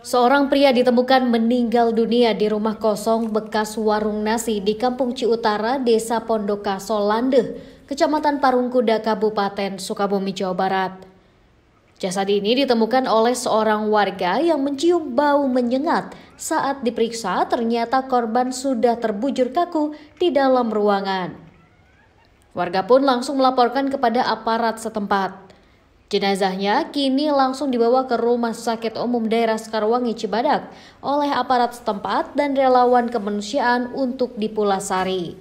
Seorang pria ditemukan meninggal dunia di rumah kosong bekas warung nasi di Kampung Ciutara, Desa Pondoka Solande, Kecamatan Parungkuda, Kabupaten Sukabumi, Jawa Barat. Jasad ini ditemukan oleh seorang warga yang mencium bau menyengat saat diperiksa ternyata korban sudah terbujur kaku di dalam ruangan. Warga pun langsung melaporkan kepada aparat setempat. Jenazahnya kini langsung dibawa ke Rumah Sakit Umum Daerah Sekarwangi Cibadak oleh aparat setempat dan relawan kemanusiaan untuk dipulasari.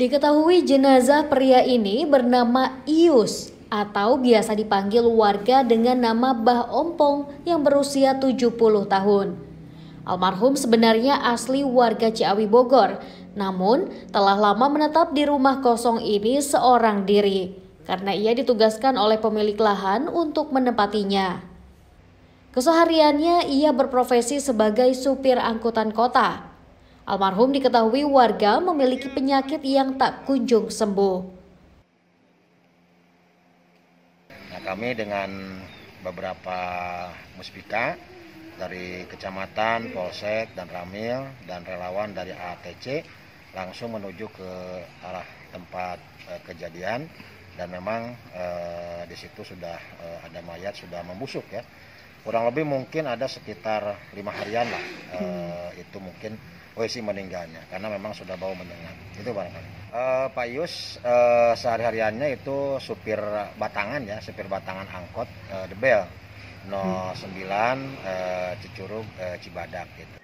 Diketahui jenazah pria ini bernama Ius atau biasa dipanggil warga dengan nama Bah Ompong yang berusia 70 tahun. Almarhum sebenarnya asli warga Ciawi Bogor, namun telah lama menetap di rumah kosong ini seorang diri karena ia ditugaskan oleh pemilik lahan untuk menempatinya. Kesehariannya ia berprofesi sebagai supir angkutan kota. Almarhum diketahui warga memiliki penyakit yang tak kunjung sembuh. Nah, kami dengan beberapa muspika dari kecamatan, polsek, dan ramil, dan relawan dari ATC langsung menuju ke arah tempat eh, kejadian dan memang eh, di situ sudah eh, ada mayat sudah membusuk ya kurang lebih mungkin ada sekitar lima harian lah eh, itu mungkin posisi meninggalnya karena memang sudah bau menyengat itu barangkali eh, Pak Yus sehari-hariannya itu supir batangan ya supir batangan angkot eh, Debel no 09 eh, Cicurug Cibadak gitu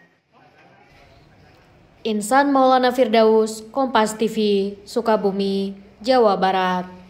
Insan Maulana Firdaus, Kompas TV, Sukabumi, Jawa Barat.